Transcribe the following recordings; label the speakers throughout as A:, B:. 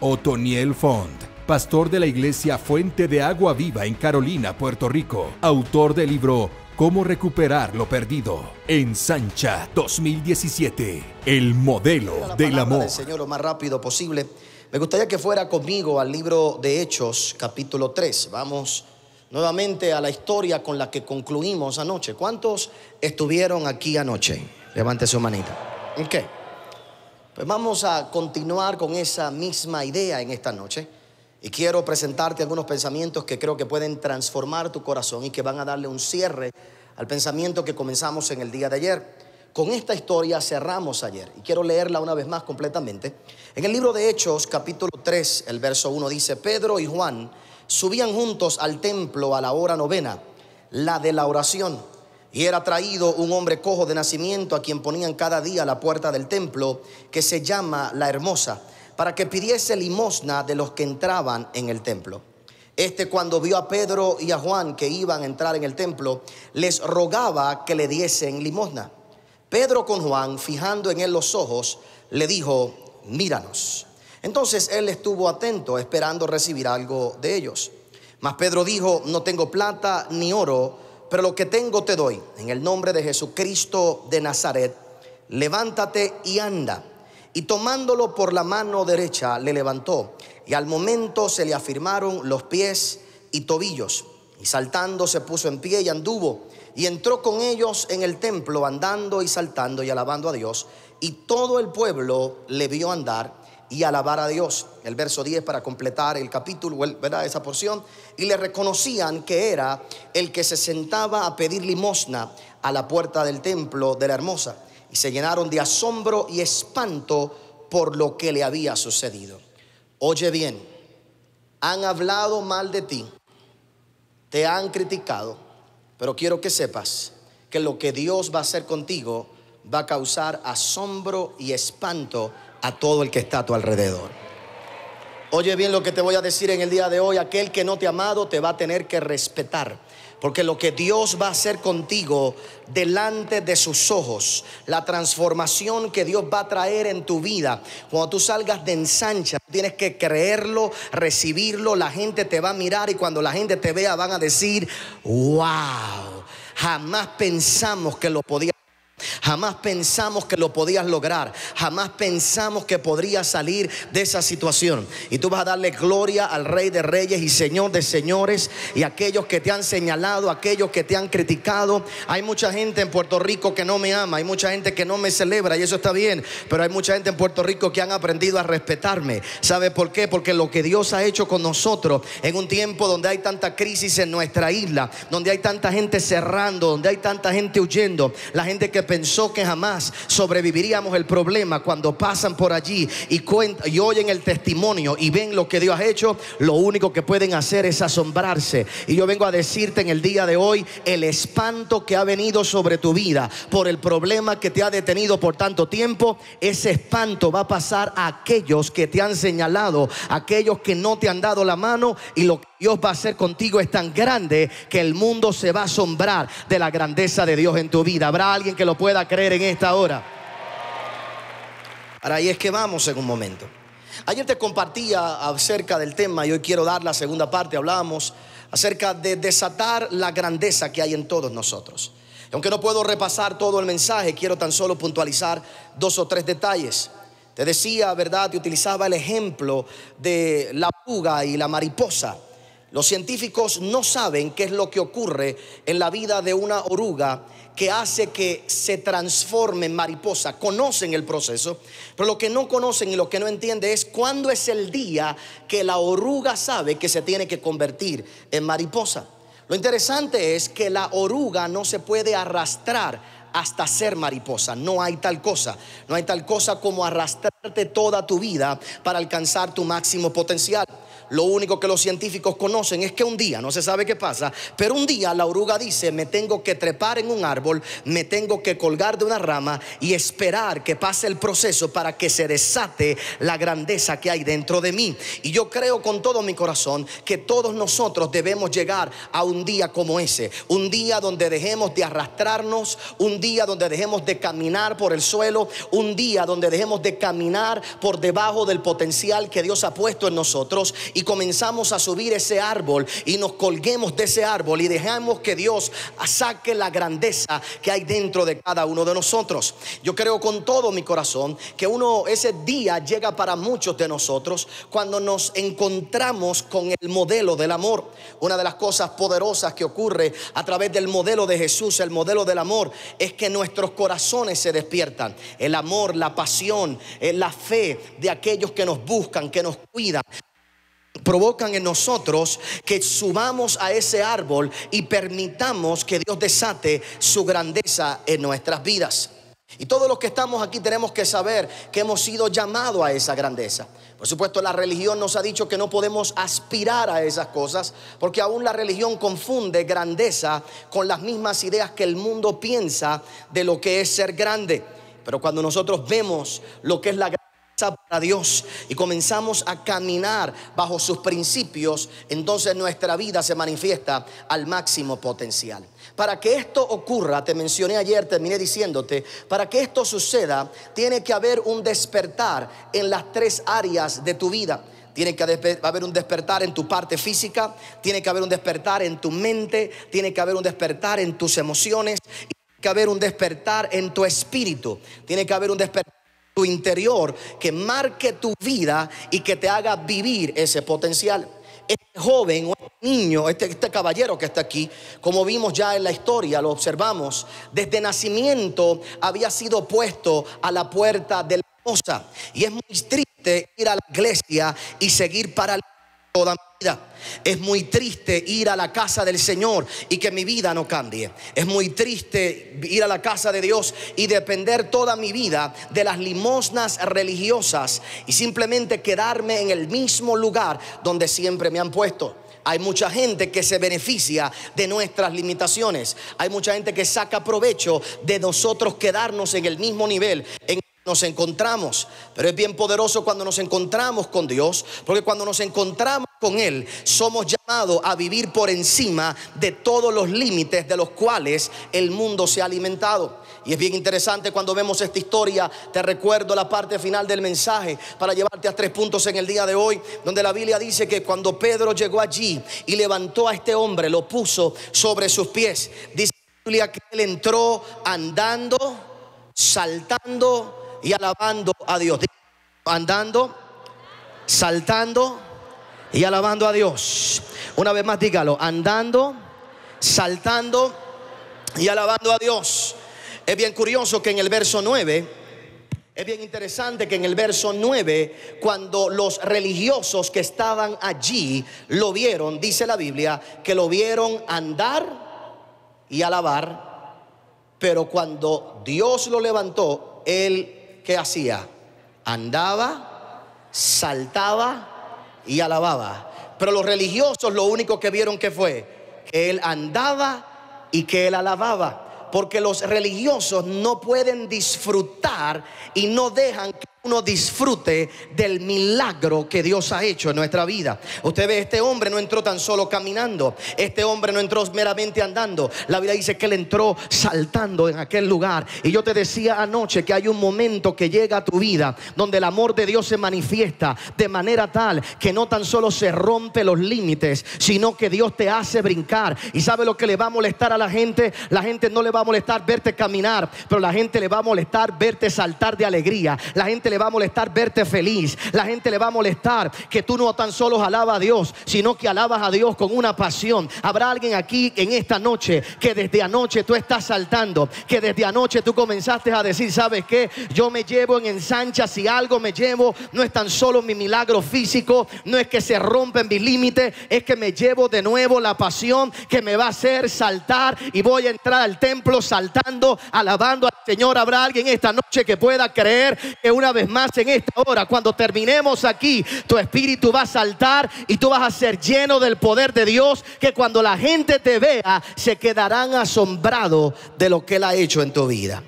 A: Otoniel Font, pastor de la iglesia Fuente de Agua Viva en Carolina, Puerto Rico, autor del libro Cómo recuperar lo perdido. En Sancha 2017, el modelo del amor. Señor lo más rápido posible. Me gustaría que fuera conmigo al libro de Hechos, capítulo 3. Vamos nuevamente a la historia con la que concluimos anoche. ¿Cuántos estuvieron aquí anoche? Levante su manita. ¿En qué? Pues vamos a continuar con esa misma idea en esta noche. Y quiero presentarte algunos pensamientos que creo que pueden transformar tu corazón y que van a darle un cierre al pensamiento que comenzamos en el día de ayer. Con esta historia cerramos ayer y quiero leerla una vez más completamente. En el libro de Hechos, capítulo 3, el verso 1 dice, Pedro y Juan subían juntos al templo a la hora novena, la de la oración y era traído un hombre cojo de nacimiento a quien ponían cada día la puerta del templo, que se llama la hermosa, para que pidiese limosna de los que entraban en el templo. Este cuando vio a Pedro y a Juan que iban a entrar en el templo, les rogaba que le diesen limosna. Pedro con Juan, fijando en él los ojos, le dijo, míranos. Entonces él estuvo atento, esperando recibir algo de ellos. Mas Pedro dijo, no tengo plata ni oro pero lo que tengo te doy. En el nombre de Jesucristo de Nazaret, levántate y anda. Y tomándolo por la mano derecha, le levantó. Y al momento se le afirmaron los pies y tobillos. Y saltando se puso en pie y anduvo. Y entró con ellos en el templo, andando y saltando y alabando a Dios. Y todo el pueblo le vio andar y alabar a Dios. El verso 10 para completar el capítulo, ¿verdad? Esa porción. Y le reconocían que era el que se sentaba a pedir limosna a la puerta del templo de la hermosa. Y se llenaron de asombro y espanto por lo que le había sucedido. Oye bien, han hablado mal de ti, te han criticado, pero quiero que sepas que lo que Dios va a hacer contigo va a causar asombro y espanto a todo el que está a tu alrededor. Oye bien lo que te voy a decir en el día de hoy, aquel que no te ha amado te va a tener que respetar. Porque lo que Dios va a hacer contigo delante de sus ojos, la transformación que Dios va a traer en tu vida, cuando tú salgas de ensancha, tienes que creerlo, recibirlo, la gente te va a mirar y cuando la gente te vea van a decir, wow, jamás pensamos que lo podía Jamás pensamos que lo podías lograr. Jamás pensamos que podrías salir de esa situación. Y tú vas a darle gloria al Rey de Reyes y Señor de Señores y aquellos que te han señalado, aquellos que te han criticado. Hay mucha gente en Puerto Rico que no me ama, hay mucha gente que no me celebra y eso está bien. Pero hay mucha gente en Puerto Rico que han aprendido a respetarme. ¿Sabe por qué? Porque lo que Dios ha hecho con nosotros en un tiempo donde hay tanta crisis en nuestra isla, donde hay tanta gente cerrando, donde hay tanta gente huyendo, la gente que pensó que jamás sobreviviríamos el problema, cuando pasan por allí y, cuentan, y oyen el testimonio y ven lo que Dios ha hecho, lo único que pueden hacer es asombrarse. Y yo vengo a decirte en el día de hoy el espanto que ha venido sobre tu vida por el problema que te ha detenido por tanto tiempo, ese espanto va a pasar a aquellos que te han señalado, aquellos que no te han dado la mano y lo que Dios va a ser contigo es tan grande que el mundo se va a asombrar de la grandeza de Dios en tu vida. ¿Habrá alguien que lo pueda creer en esta hora? Ahora, ahí es que vamos en un momento. Ayer te compartía acerca del tema y hoy quiero dar la segunda parte. Hablábamos acerca de desatar la grandeza que hay en todos nosotros. Aunque no puedo repasar todo el mensaje, quiero tan solo puntualizar dos o tres detalles. Te decía, ¿verdad? Te utilizaba el ejemplo de la puga y la mariposa. Los científicos no saben qué es lo que ocurre en la vida de una oruga que hace que se transforme en mariposa. Conocen el proceso, pero lo que no conocen y lo que no entienden es cuándo es el día que la oruga sabe que se tiene que convertir en mariposa. Lo interesante es que la oruga no se puede arrastrar hasta ser mariposa. No hay tal cosa. No hay tal cosa como arrastrarte toda tu vida para alcanzar tu máximo potencial. Lo único que los científicos conocen es que un día, no se sabe qué pasa, pero un día la oruga dice, me tengo que trepar en un árbol, me tengo que colgar de una rama y esperar que pase el proceso para que se desate la grandeza que hay dentro de mí. Y yo creo con todo mi corazón que todos nosotros debemos llegar a un día como ese, un día donde dejemos de arrastrarnos, un día donde dejemos de caminar por el suelo, un día donde dejemos de caminar por debajo del potencial que Dios ha puesto en nosotros y comenzamos a subir ese árbol y nos colguemos de ese árbol y dejamos que Dios saque la grandeza que hay dentro de cada uno de nosotros. Yo creo con todo mi corazón que uno ese día llega para muchos de nosotros cuando nos encontramos con el modelo del amor. Una de las cosas poderosas que ocurre a través del modelo de Jesús, el modelo del amor, es que nuestros corazones se despiertan. El amor, la pasión, eh, la fe de aquellos que nos buscan, que nos cuidan, provocan en nosotros que subamos a ese árbol y permitamos que Dios desate su grandeza en nuestras vidas. Y todos los que estamos aquí tenemos que saber que hemos sido llamados a esa grandeza. Por supuesto, la religión nos ha dicho que no podemos aspirar a esas cosas, porque aún la religión confunde grandeza con las mismas ideas que el mundo piensa de lo que es ser grande. Pero cuando nosotros vemos lo que es la grandeza, para Dios y comenzamos a caminar bajo sus principios, entonces nuestra vida se manifiesta al máximo potencial. Para que esto ocurra, te mencioné ayer, terminé diciéndote, para que esto suceda, tiene que haber un despertar en las tres áreas de tu vida. Tiene que haber un despertar en tu parte física, tiene que haber un despertar en tu mente, tiene que haber un despertar en tus emociones, tiene que haber un despertar en tu espíritu, tiene que haber un despertar tu interior, que marque tu vida y que te haga vivir ese potencial. Este joven o este niño, este, este caballero que está aquí, como vimos ya en la historia, lo observamos, desde nacimiento había sido puesto a la puerta de la hermosa Y es muy triste ir a la iglesia y seguir para toda mi vida es muy triste ir a la casa del Señor y que mi vida no cambie. Es muy triste ir a la casa de Dios y depender toda mi vida de las limosnas religiosas y simplemente quedarme en el mismo lugar donde siempre me han puesto. Hay mucha gente que se beneficia de nuestras limitaciones. Hay mucha gente que saca provecho de nosotros quedarnos en el mismo nivel. En nos encontramos. Pero es bien poderoso cuando nos encontramos con Dios, porque cuando nos encontramos con Él, somos llamados a vivir por encima de todos los límites de los cuales el mundo se ha alimentado. Y es bien interesante cuando vemos esta historia, te recuerdo la parte final del mensaje para llevarte a tres puntos en el día de hoy, donde la Biblia dice que cuando Pedro llegó allí y levantó a este hombre, lo puso sobre sus pies, dice la Biblia que él entró andando, saltando y alabando a Dios. Andando, saltando y alabando a Dios. Una vez más dígalo, andando, saltando y alabando a Dios. Es bien curioso que en el verso 9... Es bien interesante que en el verso 9, cuando los religiosos que estaban allí lo vieron, dice la Biblia, que lo vieron andar y alabar, pero cuando Dios lo levantó, él, ¿qué hacía? Andaba, saltaba y alababa. Pero los religiosos lo único que vieron que fue que él andaba y que él alababa. Porque los religiosos no pueden disfrutar y no dejan que uno disfrute del milagro que Dios ha hecho en nuestra vida. Usted ve, este hombre no entró tan solo caminando, este hombre no entró meramente andando. La Vida dice que él entró saltando en aquel lugar. Y yo te decía anoche que hay un momento que llega a tu vida donde el amor de Dios se manifiesta de manera tal que no tan solo se rompe los límites, sino que Dios te hace brincar. ¿Y sabe lo que le va a molestar a la gente? La gente no le va a molestar verte caminar, pero la gente le va a molestar verte saltar de alegría. La gente va a molestar verte feliz. La gente le va a molestar que tú no tan solo alabas a Dios, sino que alabas a Dios con una pasión. Habrá alguien aquí en esta noche que desde anoche tú estás saltando, que desde anoche tú comenzaste a decir, ¿sabes que Yo me llevo en ensancha, si algo me llevo, no es tan solo mi milagro físico, no es que se rompen mis límites, es que me llevo de nuevo la pasión que me va a hacer saltar y voy a entrar al templo saltando, alabando al Señor. Habrá alguien esta noche que pueda creer que una vez más en esta hora. Cuando terminemos aquí, tu espíritu va a saltar y tú vas a ser lleno del poder de Dios, que cuando la gente te vea, se quedarán asombrados de lo que Él ha hecho en tu vida.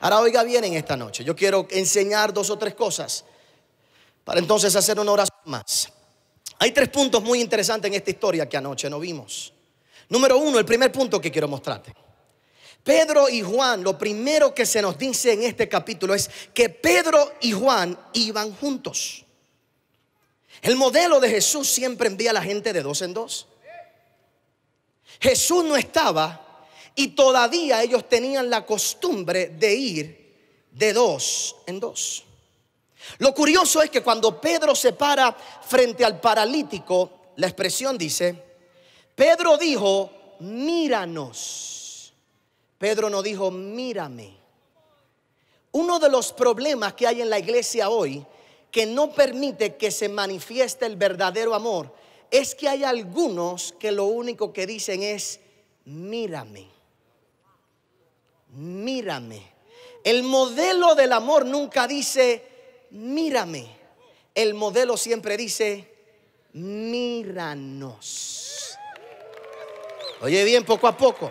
A: Ahora oiga bien en esta noche. Yo quiero enseñar dos o tres cosas para entonces hacer una oración más. Hay tres puntos muy interesantes en esta historia que anoche no vimos. Número uno, el primer punto que quiero mostrarte. Pedro y Juan, lo primero que se nos dice en este capítulo es que Pedro y Juan iban juntos. El modelo de Jesús siempre envía a la gente de dos en dos. Jesús no estaba y todavía ellos tenían la costumbre de ir de dos en dos. Lo curioso es que cuando Pedro se para frente al paralítico, la expresión dice, Pedro dijo, míranos. Pedro no dijo, mírame. Uno de los problemas que hay en la iglesia hoy que no permite que se manifieste el verdadero amor es que hay algunos que lo único que dicen es, mírame, mírame. El modelo del amor nunca dice, mírame. El modelo siempre dice, míranos. Oye bien, poco a poco.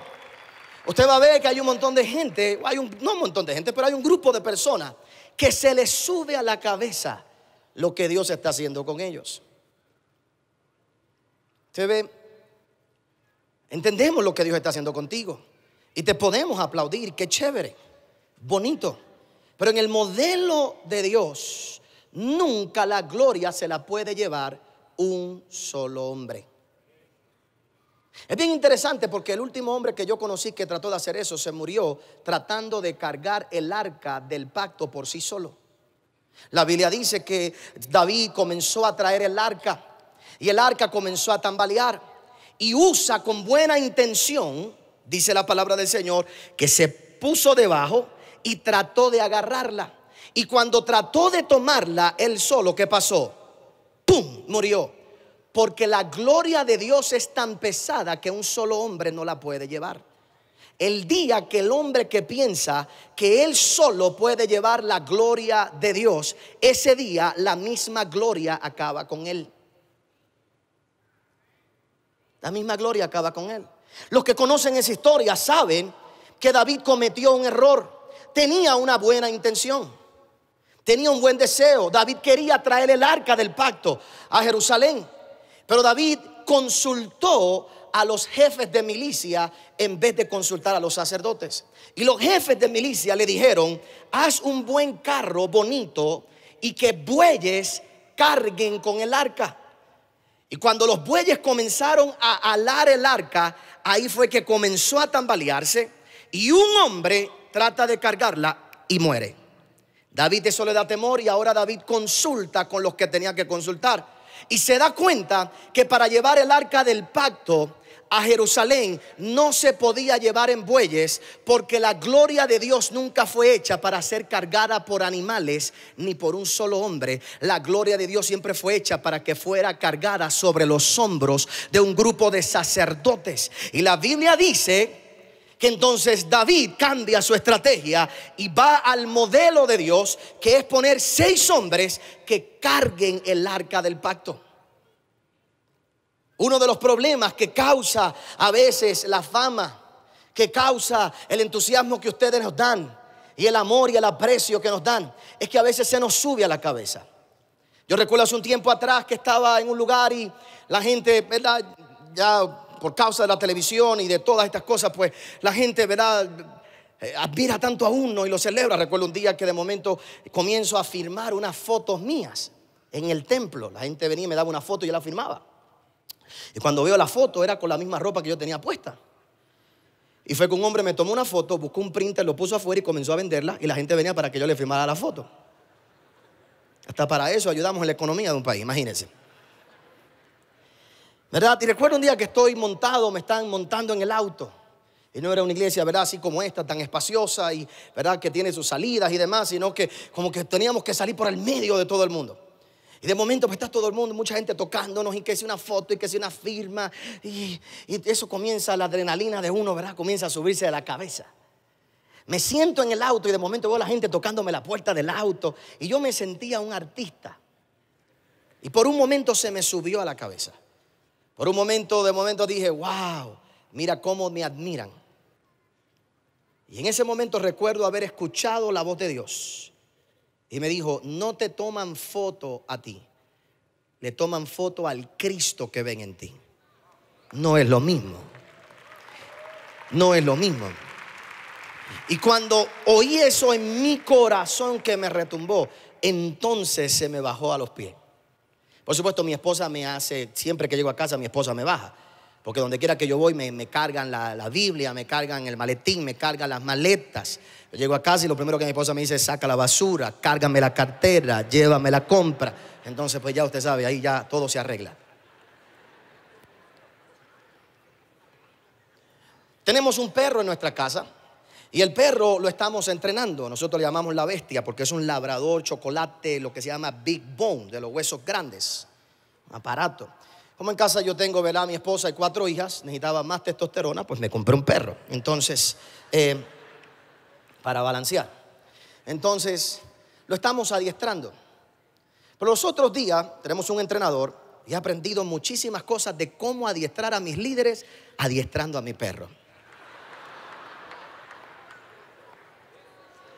A: Usted va a ver que hay un montón de gente, hay un, no un montón de gente, pero hay un grupo de personas que se les sube a la cabeza lo que Dios está haciendo con ellos. Usted ve, entendemos lo que Dios está haciendo contigo y te podemos aplaudir, qué chévere, bonito. Pero en el modelo de Dios, nunca la gloria se la puede llevar un solo hombre. Es bien interesante porque el último hombre que yo conocí que trató de hacer eso se murió tratando de cargar el arca del pacto por sí solo. La Biblia dice que David comenzó a traer el arca y el arca comenzó a tambalear y usa con buena intención, dice la palabra del Señor, que se puso debajo y trató de agarrarla. Y cuando trató de tomarla él solo, ¿qué pasó? ¡Pum! Murió porque la gloria de Dios es tan pesada que un solo hombre no la puede llevar. El día que el hombre que piensa que él solo puede llevar la gloria de Dios, ese día la misma gloria acaba con él. La misma gloria acaba con él. Los que conocen esa historia saben que David cometió un error. Tenía una buena intención. Tenía un buen deseo. David quería traer el arca del pacto a Jerusalén. Pero David consultó a los jefes de milicia en vez de consultar a los sacerdotes. Y los jefes de milicia le dijeron, haz un buen carro bonito y que bueyes carguen con el arca. Y cuando los bueyes comenzaron a alar el arca, ahí fue que comenzó a tambalearse y un hombre trata de cargarla y muere. David eso le da temor y ahora David consulta con los que tenía que consultar y se da cuenta que para llevar el arca del pacto a Jerusalén no se podía llevar en bueyes porque la gloria de Dios nunca fue hecha para ser cargada por animales ni por un solo hombre. La gloria de Dios siempre fue hecha para que fuera cargada sobre los hombros de un grupo de sacerdotes. Y la Biblia dice entonces David cambia su estrategia y va al modelo de Dios, que es poner seis hombres que carguen el arca del pacto. Uno de los problemas que causa a veces la fama, que causa el entusiasmo que ustedes nos dan y el amor y el aprecio que nos dan, es que a veces se nos sube a la cabeza. Yo recuerdo hace un tiempo atrás que estaba en un lugar y la gente, ¿verdad? Ya por causa de la televisión y de todas estas cosas, pues la gente, ¿verdad? Eh, admira tanto a uno y lo celebra. Recuerdo un día que de momento comienzo a firmar unas fotos mías en el templo. La gente venía y me daba una foto y yo la firmaba. Y cuando veo la foto era con la misma ropa que yo tenía puesta. Y fue que un hombre me tomó una foto, buscó un printer, lo puso afuera y comenzó a venderla y la gente venía para que yo le firmara la foto. Hasta para eso ayudamos en la economía de un país, imagínense. Y recuerdo un día que estoy montado, me están montando en el auto. Y no era una iglesia, ¿verdad? Así como esta, tan espaciosa y, ¿verdad? Que tiene sus salidas y demás, sino que como que teníamos que salir por el medio de todo el mundo. Y de momento pues está todo el mundo, mucha gente tocándonos y que es una foto y que es una firma. Y, y eso comienza, la adrenalina de uno, ¿verdad? Comienza a subirse de la cabeza. Me siento en el auto y de momento veo a la gente tocándome la puerta del auto. Y yo me sentía un artista. Y por un momento se me subió a la cabeza. Por un momento, de momento dije, wow, mira cómo me admiran. Y en ese momento recuerdo haber escuchado la voz de Dios. Y me dijo, no te toman foto a ti, le toman foto al Cristo que ven en ti. No es lo mismo. No es lo mismo. Y cuando oí eso en mi corazón que me retumbó, entonces se me bajó a los pies. Por supuesto, mi esposa me hace, siempre que llego a casa, mi esposa me baja. Porque donde quiera que yo voy, me, cargan la, la, Biblia, me cargan el maletín, me cargan las maletas. Yo llego a casa y lo primero que mi esposa me dice es: saca la basura, cárgame la cartera, llévame la compra. Entonces, pues ya usted sabe, ahí ya todo se arregla. Tenemos un perro en nuestra casa. Y el perro lo estamos entrenando. Nosotros le llamamos la bestia porque es un labrador, chocolate, lo que se llama big bone, de los huesos grandes. Un aparato. Como en casa yo tengo, ¿verdad? Mi esposa y cuatro hijas, necesitaba más testosterona, pues me compré un perro. Entonces, eh, para balancear. Entonces, lo estamos adiestrando. Pero los otros días tenemos un entrenador y he aprendido muchísimas cosas de cómo adiestrar a mis líderes adiestrando a mi perro.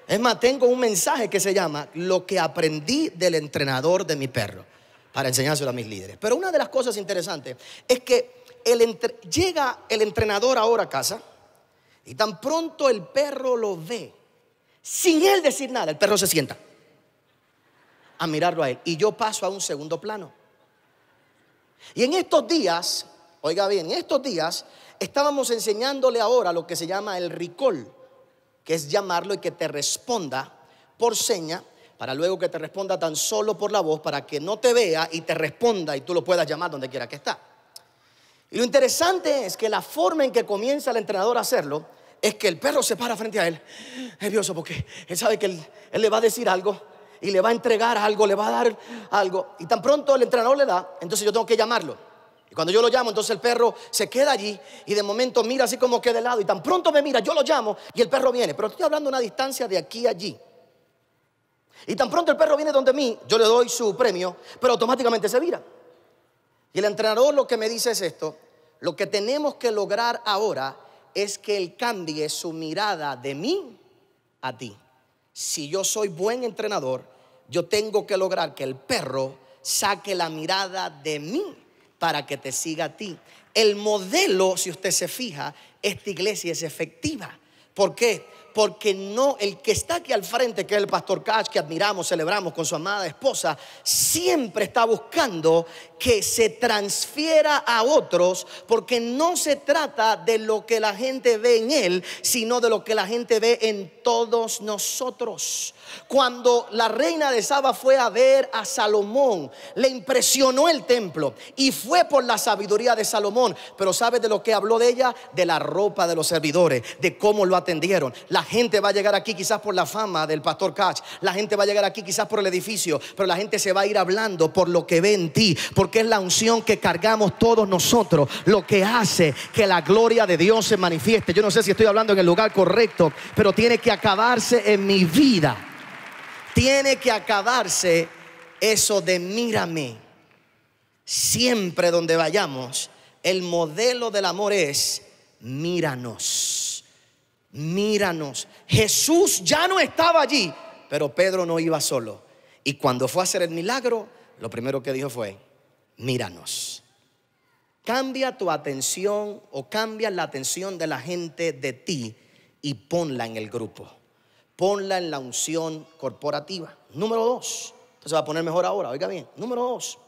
A: Es más, tengo un mensaje que se llama Lo que aprendí del entrenador de mi perro, para enseñárselo a mis líderes. Pero una de las cosas interesantes es que llega el entrenador ahora a casa y tan pronto el perro lo ve, sin él decir nada, el perro se sienta a mirarlo a él. Y yo paso a un segundo plano. Y en estos días, oiga bien, en estos días estábamos enseñándole ahora lo que se llama el recall que es llamarlo y que te responda por seña, para luego que te responda tan solo por la voz, para que no te vea y te responda y tú lo puedas llamar donde quiera que está. Y lo interesante es que la forma en que comienza el entrenador a hacerlo es que el perro se para frente a él, nervioso, porque él sabe que él le va a decir algo y le va a entregar algo, le va a dar algo. Y tan pronto el entrenador le da, entonces yo tengo que llamarlo. Cuando yo lo llamo, entonces el perro se queda allí y de momento mira así como que de lado y tan pronto me mira, yo lo llamo y el perro viene, pero estoy hablando una distancia de aquí a allí. Y tan pronto el perro viene donde mí, yo le doy su premio, pero automáticamente se mira Y el entrenador lo que me dice es esto, lo que tenemos que lograr ahora es que él cambie su mirada de mí a ti. Si yo soy buen entrenador, yo tengo que lograr que el perro saque la mirada de mí para que te siga a ti. El modelo, si usted se fija, esta iglesia es efectiva. ¿Por qué? Porque no, el que está aquí al frente, que es el pastor Cash, que admiramos, celebramos con su amada esposa, siempre está buscando que se transfiera a otros, porque no se trata de lo que la gente ve en él, sino de lo que la gente ve en todos nosotros. Cuando la reina de Saba fue a ver a Salomón, le impresionó el templo y fue por la sabiduría de Salomón, pero ¿sabes de lo que habló de ella? De la ropa de los servidores, de cómo lo atendieron. La gente va a llegar aquí quizás por la fama del pastor Cach, la gente va a llegar aquí quizás por el edificio, pero la gente se va a ir hablando por lo que ve en ti, porque es la unción que cargamos todos nosotros lo que hace que la gloria de Dios se manifieste. Yo no sé si estoy hablando en el lugar correcto, pero tiene que acabarse en mi vida. Tiene que acabarse eso de mírame. Siempre donde vayamos, el modelo del amor es míranos. Míranos. Jesús ya no estaba allí, pero Pedro no iba solo. Y cuando fue a hacer el milagro, lo primero que dijo fue, míranos. Cambia tu atención o cambia la atención de la gente de ti y ponla en el grupo. Ponla en la unción corporativa. Número dos. Entonces va a poner mejor ahora, oiga bien. Número dos.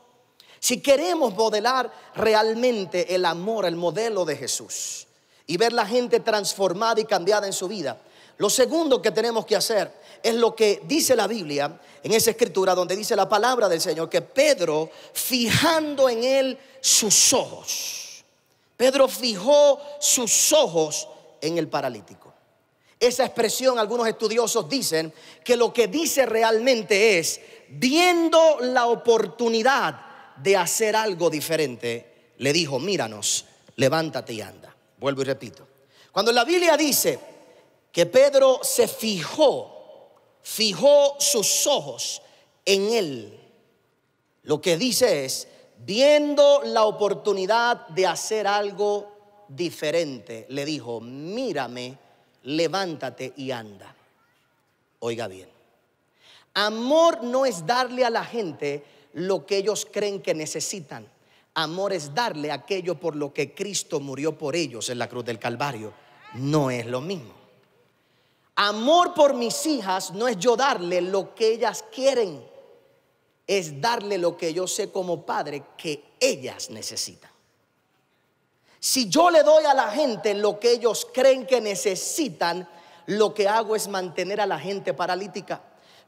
A: Si queremos modelar realmente el amor, el modelo de Jesús y ver la gente transformada y cambiada en su vida, lo segundo que tenemos que hacer es lo que dice la Biblia en esa escritura donde dice la palabra del Señor, que Pedro, fijando en él sus ojos, Pedro fijó sus ojos en el paralítico. Esa expresión, algunos estudiosos dicen que lo que dice realmente es, viendo la oportunidad de hacer algo diferente, le dijo, míranos, levántate y anda. Vuelvo y repito. Cuando la Biblia dice que Pedro se fijó fijó sus ojos en él. Lo que dice es, viendo la oportunidad de hacer algo diferente, le dijo, mírame, levántate y anda. Oiga bien, amor no es darle a la gente lo que ellos creen que necesitan. Amor es darle aquello por lo que Cristo murió por ellos en la cruz del Calvario. No es lo mismo. Amor por mis hijas no es yo darle lo que ellas quieren, es darle lo que yo sé como padre que ellas necesitan. Si yo le doy a la gente lo que ellos creen que necesitan, lo que hago es mantener a la gente paralítica.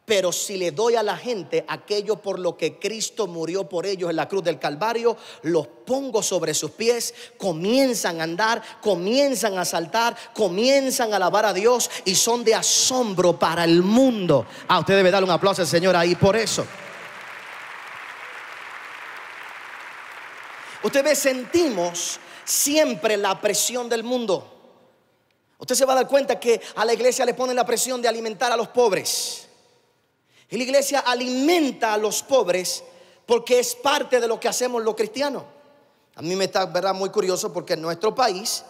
A: Pero si le doy a la gente aquello por lo que Cristo murió por ellos en la cruz del Calvario, los pongo sobre sus pies, comienzan a andar, comienzan a saltar, comienzan a alabar a Dios y son de asombro para el mundo. A ah, usted debe darle un aplauso al Señor ahí por eso. Ustedes sentimos siempre la presión del mundo. Usted se va a dar cuenta que a la iglesia le ponen la presión de alimentar a los pobres. Y la iglesia alimenta a los pobres porque es parte de lo que hacemos los cristianos. A mí me está, ¿verdad?, muy curioso porque en nuestro país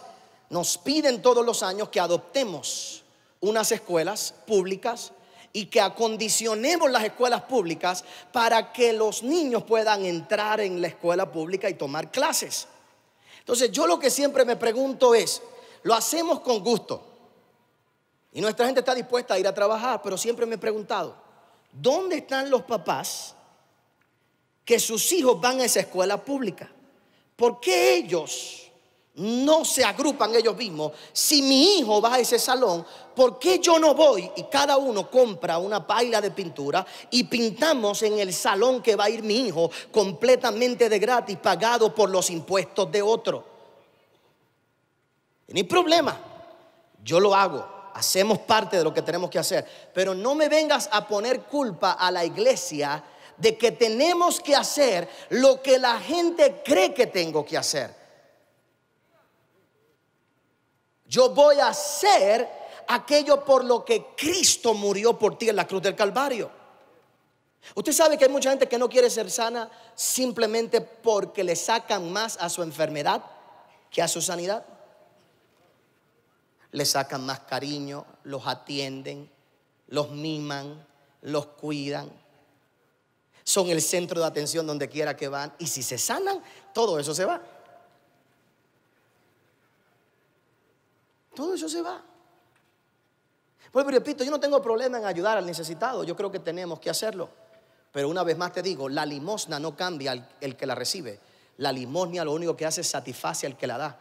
A: nos piden todos los años que adoptemos unas escuelas públicas y que acondicionemos las escuelas públicas para que los niños puedan entrar en la escuela pública y tomar clases. Entonces yo lo que siempre me pregunto es, lo hacemos con gusto. Y nuestra gente está dispuesta a ir a trabajar, pero siempre me he preguntado, ¿Dónde están los papás que sus hijos van a esa escuela pública? ¿Por qué ellos no se agrupan ellos mismos? Si mi hijo va a ese salón, ¿por qué yo no voy y cada uno compra una paila de pintura y pintamos en el salón que va a ir mi hijo completamente de gratis, pagado por los impuestos de otro? Ni problema, yo lo hago hacemos parte de lo que tenemos que hacer. Pero no me vengas a poner culpa a la iglesia de que tenemos que hacer lo que la gente cree que tengo que hacer. Yo voy a hacer aquello por lo que Cristo murió por ti en la cruz del Calvario. Usted sabe que hay mucha gente que no quiere ser sana simplemente porque le sacan más a su enfermedad que a su sanidad le sacan más cariño, los atienden, los miman, los cuidan. Son el centro de atención donde quiera que van. Y si se sanan, todo eso se va. Todo eso se va. Pues repito, yo no tengo problema en ayudar al necesitado. Yo creo que tenemos que hacerlo. Pero una vez más te digo, la limosna no cambia el, que la recibe. La limosna lo único que hace es satisface al que la da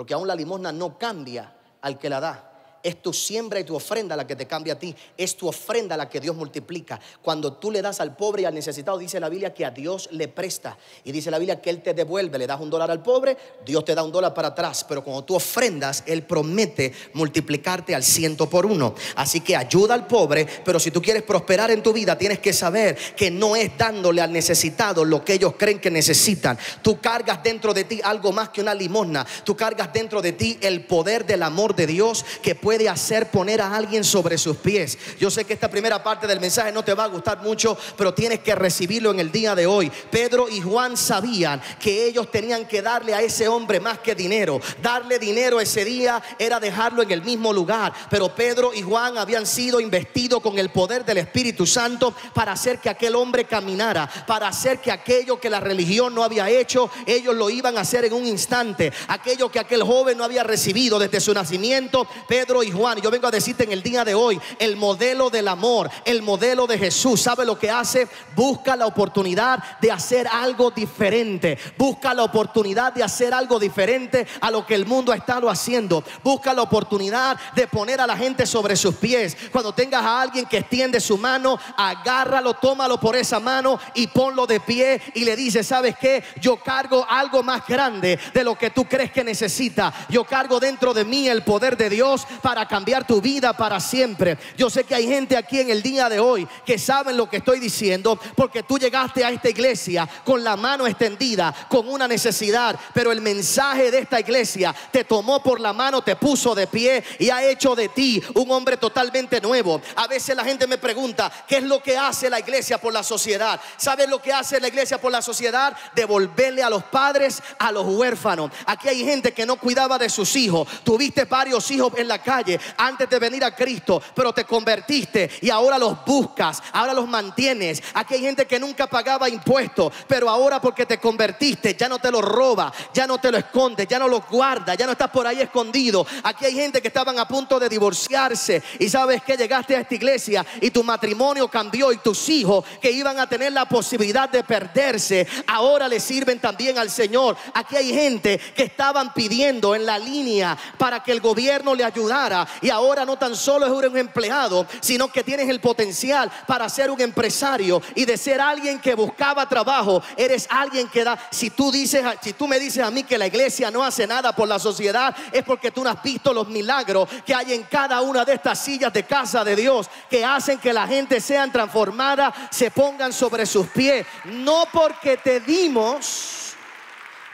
A: porque aún la limosna no cambia al que la da. Es tu siembra y tu ofrenda la que te cambia a ti. Es tu ofrenda la que Dios multiplica. Cuando tú le das al pobre y al necesitado, dice la Biblia que a Dios le presta. Y dice la Biblia que Él te devuelve. Le das un dólar al pobre, Dios te da un dólar para atrás. Pero cuando tú ofrendas, Él promete multiplicarte al ciento por uno. Así que ayuda al pobre. Pero si tú quieres prosperar en tu vida, tienes que saber que no es dándole al necesitado lo que ellos creen que necesitan. Tú cargas dentro de ti algo más que una limosna. Tú cargas dentro de ti el poder del amor de Dios que puede puede hacer poner a alguien sobre sus pies. Yo sé que esta primera parte del mensaje no te va a gustar mucho, pero tienes que recibirlo en el día de hoy. Pedro y Juan sabían que ellos tenían que darle a ese hombre más que dinero. Darle dinero ese día era dejarlo en el mismo lugar. Pero Pedro y Juan habían sido investidos con el poder del Espíritu Santo para hacer que aquel hombre caminara, para hacer que aquello que la religión no había hecho, ellos lo iban a hacer en un instante. Aquello que aquel joven no había recibido desde su nacimiento, Pedro y Juan. yo vengo a decirte en el día de hoy, el modelo del amor, el modelo de Jesús, ¿sabe lo que hace? Busca la oportunidad de hacer algo diferente. Busca la oportunidad de hacer algo diferente a lo que el mundo ha estado haciendo. Busca la oportunidad de poner a la gente sobre sus pies. Cuando tengas a alguien que extiende su mano, agárralo, tómalo por esa mano y ponlo de pie y le dice, ¿sabes qué? Yo cargo algo más grande de lo que tú crees que necesita. Yo cargo dentro de mí el poder de Dios para cambiar tu vida para siempre. Yo sé que hay gente aquí en el día de hoy que saben lo que estoy diciendo porque tú llegaste a esta iglesia con la mano extendida, con una necesidad, pero el mensaje de esta iglesia te tomó por la mano, te puso de pie y ha hecho de ti un hombre totalmente nuevo. A veces la gente me pregunta, ¿qué es lo que hace la iglesia por la sociedad? ¿Sabes lo que hace la iglesia por la sociedad? Devolverle a los padres, a los huérfanos. Aquí hay gente que no cuidaba de sus hijos. Tuviste varios hijos en la casa antes de venir a Cristo, pero te convertiste y ahora los buscas, ahora los mantienes. Aquí hay gente que nunca pagaba impuestos, pero ahora porque te convertiste ya no te lo roba, ya no te lo esconde, ya no lo guarda, ya no estás por ahí escondido. Aquí hay gente que estaban a punto de divorciarse y sabes que llegaste a esta iglesia y tu matrimonio cambió y tus hijos que iban a tener la posibilidad de perderse, ahora le sirven también al Señor. Aquí hay gente que estaban pidiendo en la línea para que el gobierno le ayudara y ahora no tan solo eres un empleado, sino que tienes el potencial para ser un empresario y de ser alguien que buscaba trabajo, eres alguien que da, si tú dices, si tú me dices a mí que la iglesia no hace nada por la sociedad, es porque tú no has visto los milagros que hay en cada una de estas sillas de casa de Dios que hacen que la gente sean transformada, se pongan sobre sus pies, no porque te dimos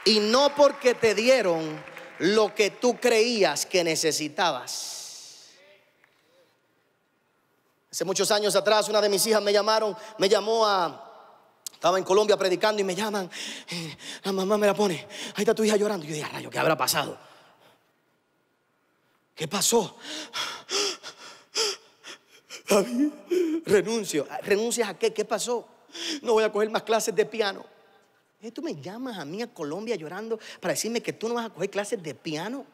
A: y no porque te dieron lo que tú creías que necesitabas. Hace muchos años atrás una de mis hijas me llamaron, me llamó a... Estaba en Colombia predicando y me llaman. Eh, la mamá me la pone. Ahí está tu hija llorando. Y yo dije, rayo, ¿qué habrá pasado? ¿Qué pasó? renuncio. Ah, ¿Renuncias a qué? ¿Qué pasó? No voy a coger más clases de piano. Eh, tú me llamas a mí a Colombia llorando para decirme que tú no vas a coger clases de piano.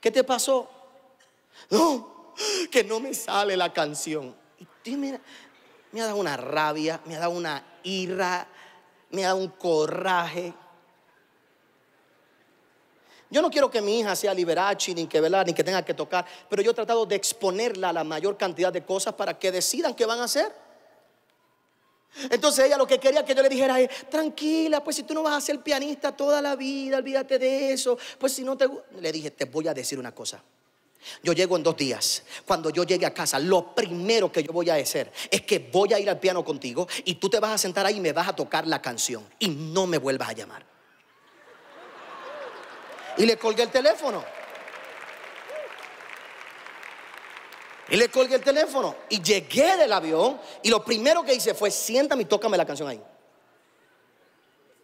A: ¿Qué te pasó? No, que no me sale la canción. Y mira, me ha dado una rabia, me ha dado una ira, me ha dado un coraje. Yo no quiero que mi hija sea liberachi, ni que ni que tenga que tocar, pero yo he tratado de exponerla a la mayor cantidad de cosas para que decidan qué van a hacer. Entonces ella lo que quería que yo le dijera es, tranquila, pues si tú no vas a ser pianista toda la vida, olvídate de eso, pues si no te... Le dije, te voy a decir una cosa. Yo llego en dos días. Cuando yo llegue a casa, lo primero que yo voy a hacer es que voy a ir al piano contigo y tú te vas a sentar ahí y me vas a tocar la canción y no me vuelvas a llamar. Y le colgué el teléfono. Y le colgué el teléfono. Y llegué del avión. Y lo primero que hice fue: siéntame y tócame la canción ahí.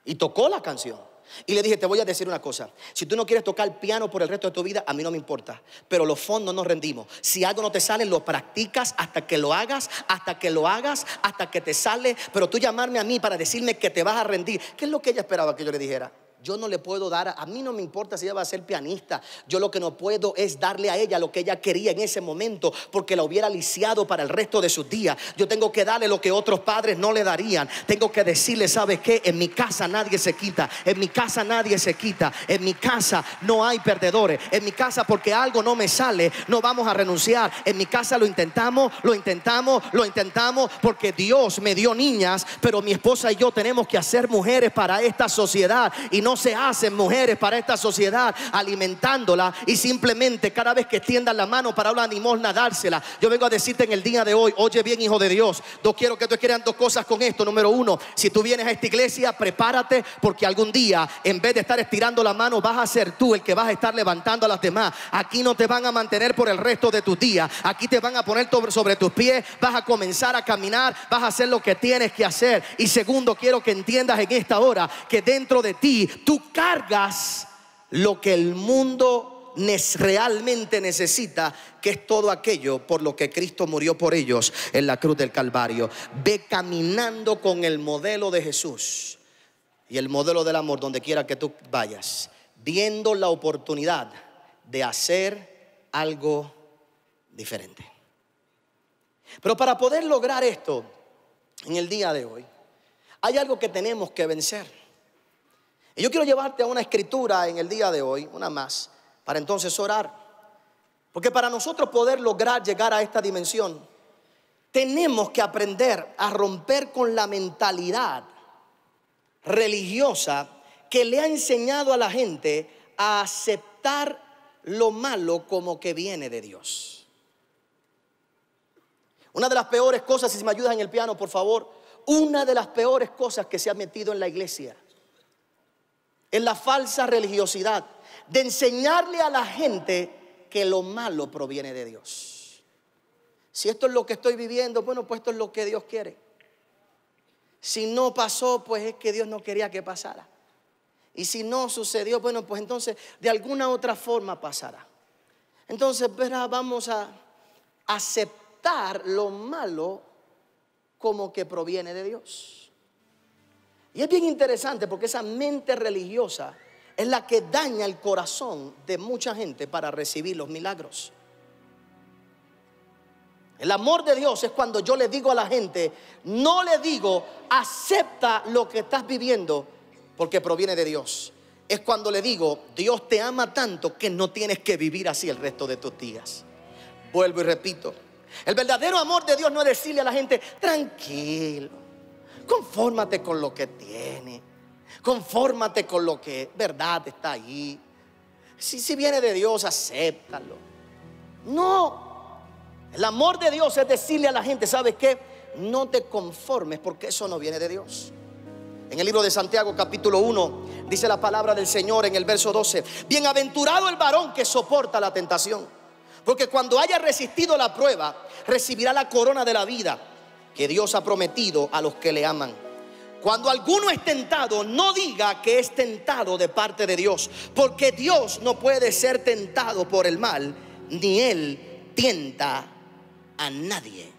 A: Y tocó la canción. Y le dije: Te voy a decir una cosa. Si tú no quieres tocar piano por el resto de tu vida, a mí no me importa. Pero los fondos nos rendimos. Si algo no te sale, lo practicas hasta que lo hagas, hasta que lo hagas, hasta que te sale. Pero tú llamarme a mí para decirme que te vas a rendir. ¿Qué es lo que ella esperaba que yo le dijera? Yo no le puedo dar, a mí no me importa si ella va a ser pianista. Yo lo que no puedo es darle a ella lo que ella quería en ese momento porque la hubiera lisiado para el resto de sus días. Yo tengo que darle lo que otros padres no le darían. Tengo que decirle, ¿sabes qué? En mi casa nadie se quita. En mi casa nadie se quita. En mi casa no hay perdedores. En mi casa porque algo no me sale, no vamos a renunciar. En mi casa lo intentamos, lo intentamos, lo intentamos porque Dios me dio niñas, pero mi esposa y yo tenemos que hacer mujeres para esta sociedad y no no se hacen mujeres para esta sociedad alimentándola y simplemente cada vez que extiendan la mano para una limosna dársela. Yo vengo a decirte en el día de hoy, oye bien hijo de Dios, yo quiero que tú crean dos cosas con esto. Número uno, si tú vienes a esta iglesia, prepárate porque algún día en vez de estar estirando la mano vas a ser tú el que vas a estar levantando a las demás. Aquí no te van a mantener por el resto de tus días. Aquí te van a poner sobre tus pies, vas a comenzar a caminar, vas a hacer lo que tienes que hacer. Y segundo, quiero que entiendas en esta hora que dentro de ti Tú cargas lo que el mundo realmente necesita, que es todo aquello por lo que Cristo murió por ellos en la cruz del Calvario. Ve caminando con el modelo de Jesús y el modelo del amor donde quiera que tú vayas, viendo la oportunidad de hacer algo diferente. Pero para poder lograr esto en el día de hoy, hay algo que tenemos que vencer. Y yo quiero llevarte a una escritura en el día de hoy, una más, para entonces orar. Porque para nosotros poder lograr llegar a esta dimensión, tenemos que aprender a romper con la mentalidad religiosa que le ha enseñado a la gente a aceptar lo malo como que viene de Dios. Una de las peores cosas, si me ayudas en el piano, por favor, una de las peores cosas que se ha metido en la iglesia es la falsa religiosidad de enseñarle a la gente que lo malo proviene de Dios. Si esto es lo que estoy viviendo, bueno, pues esto es lo que Dios quiere. Si no pasó, pues es que Dios no quería que pasara. Y si no sucedió, bueno, pues entonces de alguna otra forma pasará. Entonces, ¿verdad? vamos a aceptar lo malo como que proviene de Dios. Y es bien interesante porque esa mente religiosa es la que daña el corazón de mucha gente para recibir los milagros. El amor de Dios es cuando yo le digo a la gente, no le digo, acepta lo que estás viviendo porque proviene de Dios. Es cuando le digo, Dios te ama tanto que no tienes que vivir así el resto de tus días. Vuelvo y repito, el verdadero amor de Dios no es decirle a la gente, tranquilo, Confórmate con lo que tiene Confórmate con lo que verdad está ahí Si, si viene de Dios, acéptalo. No. El amor de Dios es decirle a la gente, ¿sabes qué? No te conformes porque eso no viene de Dios. En el libro de Santiago capítulo 1 dice la palabra del Señor en el verso 12, bienaventurado el varón que soporta la tentación, porque cuando haya resistido la prueba, recibirá la corona de la vida que Dios ha prometido a los que le aman. Cuando alguno es tentado, no diga que es tentado de parte de Dios, porque Dios no puede ser tentado por el mal, ni Él tienta a nadie.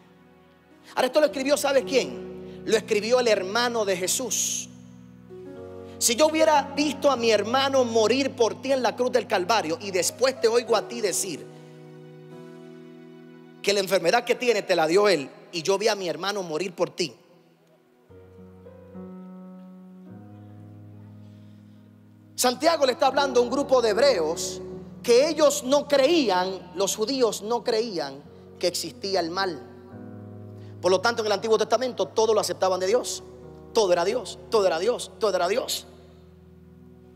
A: Ahora esto lo escribió, ¿sabes quién? Lo escribió el hermano de Jesús. Si yo hubiera visto a mi hermano morir por ti en la cruz del Calvario y después te oigo a ti decir que la enfermedad que tiene te la dio él, y yo vi a mi hermano morir por ti. Santiago le está hablando a un grupo de hebreos que ellos no creían, los judíos no creían que existía el mal. Por lo tanto, en el Antiguo Testamento todo lo aceptaban de Dios. Todo era Dios, todo era Dios, todo era Dios.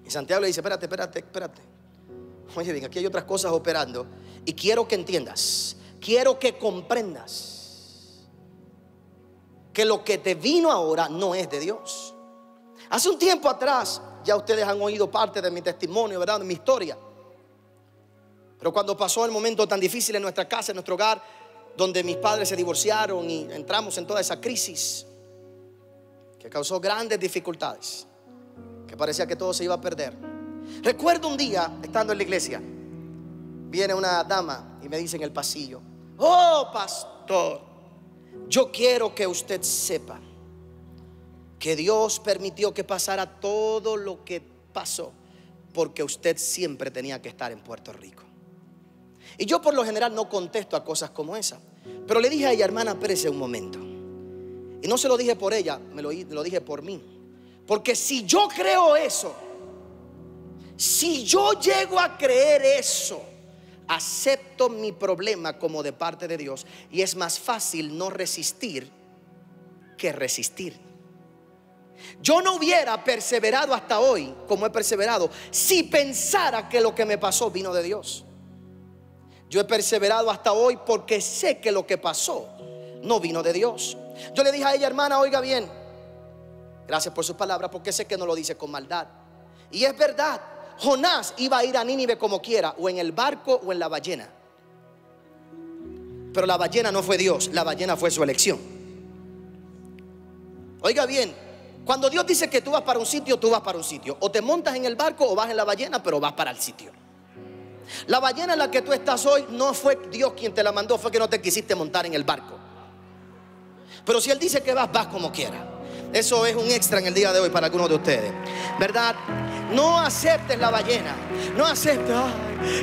A: Y Santiago le dice, espérate, espérate, espérate. Oye, bien, aquí hay otras cosas operando. Y quiero que entiendas, quiero que comprendas que lo que te vino ahora no es de Dios. Hace un tiempo atrás, ya ustedes han oído parte de mi testimonio, ¿verdad? De mi historia. Pero cuando pasó el momento tan difícil en nuestra casa, en nuestro hogar, donde mis padres se divorciaron y entramos en toda esa crisis que causó grandes dificultades, que parecía que todo se iba a perder. Recuerdo un día, estando en la iglesia, viene una dama y me dice en el pasillo, oh pastor, yo quiero que usted sepa que Dios permitió que pasara todo lo que pasó porque usted siempre tenía que estar en Puerto Rico. Y yo por lo general no contesto a cosas como esa. Pero le dije a ella, hermana, espérese un momento. Y no se lo dije por ella, me lo dije por mí. Porque si yo creo eso, si yo llego a creer eso, acepto mi problema como de parte de Dios y es más fácil no resistir que resistir. Yo no hubiera perseverado hasta hoy como he perseverado si pensara que lo que me pasó vino de Dios. Yo he perseverado hasta hoy porque sé que lo que pasó no vino de Dios. Yo le dije a ella, hermana, oiga bien, gracias por sus palabras porque sé que no lo dice con maldad. Y es verdad, Jonás iba a ir a Nínive como quiera, o en el barco o en la ballena. Pero la ballena no fue Dios, la ballena fue su elección. Oiga bien, cuando Dios dice que tú vas para un sitio, tú vas para un sitio. O te montas en el barco o vas en la ballena, pero vas para el sitio. La ballena en la que tú estás hoy no fue Dios quien te la mandó, fue que no te quisiste montar en el barco. Pero si Él dice que vas, vas como quiera. Eso es un extra en el día de hoy para algunos de ustedes. ¿Verdad? No aceptes la ballena. No aceptes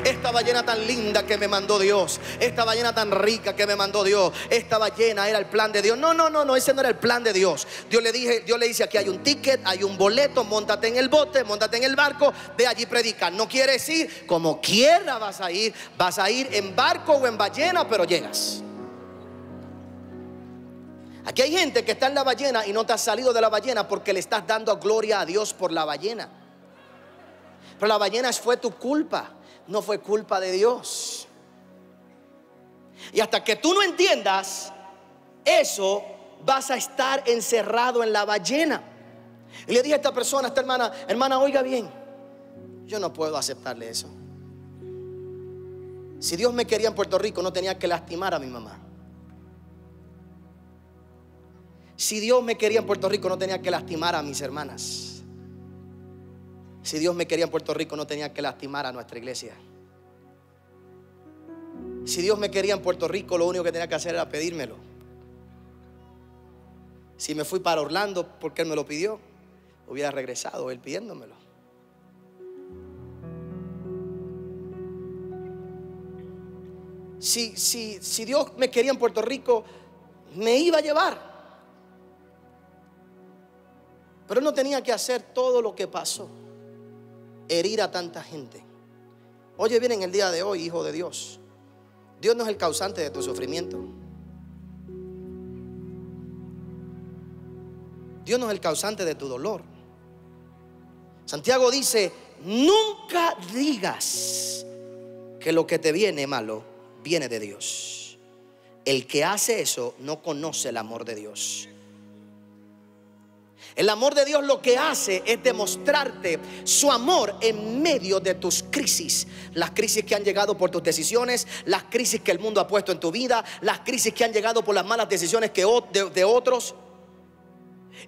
A: esta ballena tan linda que me mandó Dios. Esta ballena tan rica que me mandó Dios. Esta ballena era el plan de Dios. No, no, no, no, ese no era el plan de Dios. Dios le dije, Dios le dice, aquí hay un ticket, hay un boleto, Móntate en el bote, Móntate en el barco, de allí predica. No quiere decir como quiera vas a ir, vas a ir en barco o en ballena, pero llegas. Aquí hay gente que está en la ballena y no te has salido de la ballena porque le estás dando gloria a Dios por la ballena. Pero la ballena fue tu culpa, no fue culpa de Dios. Y hasta que tú no entiendas eso, vas a estar encerrado en la ballena. Y le dije a esta persona, a esta hermana, hermana, oiga bien, yo no puedo aceptarle eso. Si Dios me quería en Puerto Rico, no tenía que lastimar a mi mamá. Si Dios me quería en Puerto Rico, no tenía que lastimar a mis hermanas. Si Dios me quería en Puerto Rico, no tenía que lastimar a nuestra iglesia. Si Dios me quería en Puerto Rico, lo único que tenía que hacer era pedírmelo. Si me fui para Orlando porque Él me lo pidió, hubiera regresado Él pidiéndomelo. Si, si Dios me quería en Puerto Rico, me iba a llevar. Pero no tenía que hacer todo lo que pasó herir a tanta gente. Oye viene en el día de hoy, hijo de Dios. Dios no es el causante de tu sufrimiento. Dios no es el causante de tu dolor. Santiago dice, nunca digas que lo que te viene malo viene de Dios. El que hace eso no conoce el amor de Dios, el amor de Dios lo que hace es demostrarte su amor en medio de tus crisis. Las crisis que han llegado por tus decisiones, las crisis que el mundo ha puesto en tu vida, las crisis que han llegado por las malas decisiones que, de, de otros.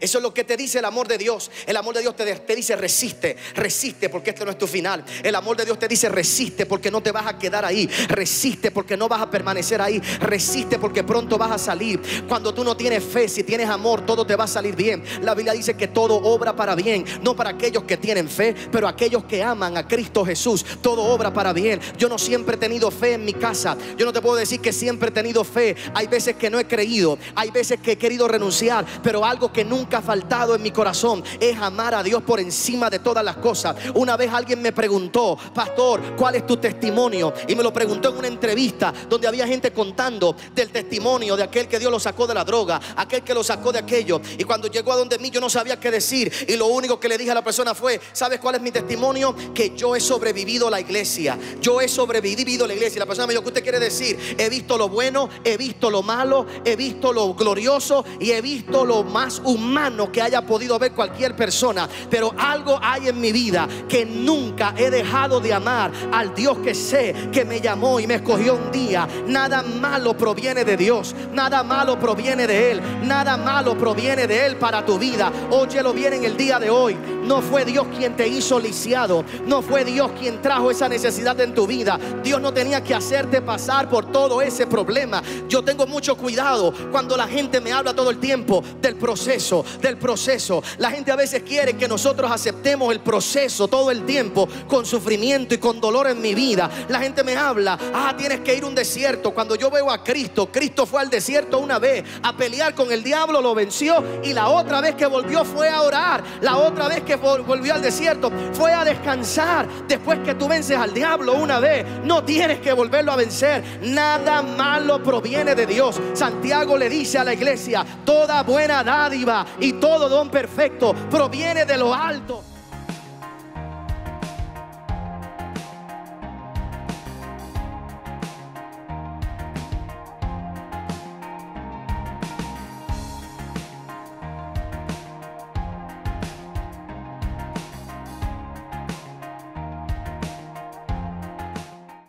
A: Eso es lo que te dice el amor de Dios. El amor de Dios te, te, dice resiste, resiste porque esto no es tu final. El amor de Dios te dice resiste porque no te vas a quedar ahí. Resiste porque no vas a permanecer ahí. Resiste porque pronto vas a salir. Cuando tú no tienes fe, si tienes amor, todo te va a salir bien. La Biblia dice que todo obra para bien. No para aquellos que tienen fe, pero aquellos que aman a Cristo Jesús. Todo obra para bien. Yo no siempre he tenido fe en mi casa. Yo no te puedo decir que siempre he tenido fe. Hay veces que no he creído. Hay veces que he querido renunciar. Pero algo que nunca nunca ha faltado en mi corazón es amar a Dios por encima de todas las cosas. Una vez alguien me preguntó, pastor, ¿cuál es tu testimonio? Y me lo preguntó en una entrevista donde había gente contando del testimonio de aquel que Dios lo sacó de la droga, aquel que lo sacó de aquello. Y cuando llegó a donde mí yo no sabía qué decir. Y lo único que le dije a la persona fue, ¿sabes cuál es mi testimonio? Que yo he sobrevivido a la iglesia. Yo he sobrevivido a la iglesia. Y la persona me dijo, ¿qué usted quiere decir? He visto lo bueno, he visto lo malo, he visto lo glorioso y he visto lo más humano hermano que haya podido ver cualquier persona, pero algo hay en mi vida que nunca he dejado de amar al Dios que sé que me llamó y me escogió un día. Nada malo proviene de Dios, nada malo proviene de Él, nada malo proviene de Él para tu vida. Óyelo bien en el día de hoy. No fue Dios quien te hizo lisiado, no fue Dios quien trajo esa necesidad en tu vida. Dios no tenía que hacerte pasar por todo ese problema. Yo tengo mucho cuidado cuando la gente me habla todo el tiempo del proceso, del proceso. La gente a veces quiere que nosotros aceptemos el proceso todo el tiempo con sufrimiento y con dolor en mi vida. La gente me habla, ah, tienes que ir a un desierto. Cuando yo veo a Cristo, Cristo fue al desierto una vez a pelear con el diablo, lo venció y la otra vez que volvió fue a orar. La otra vez que volvió al desierto fue a descansar. Después que tú vences al diablo una vez, no tienes que volverlo a vencer. Nada malo proviene de Dios. Santiago le dice a la iglesia, toda buena dádiva y todo don perfecto proviene de lo alto.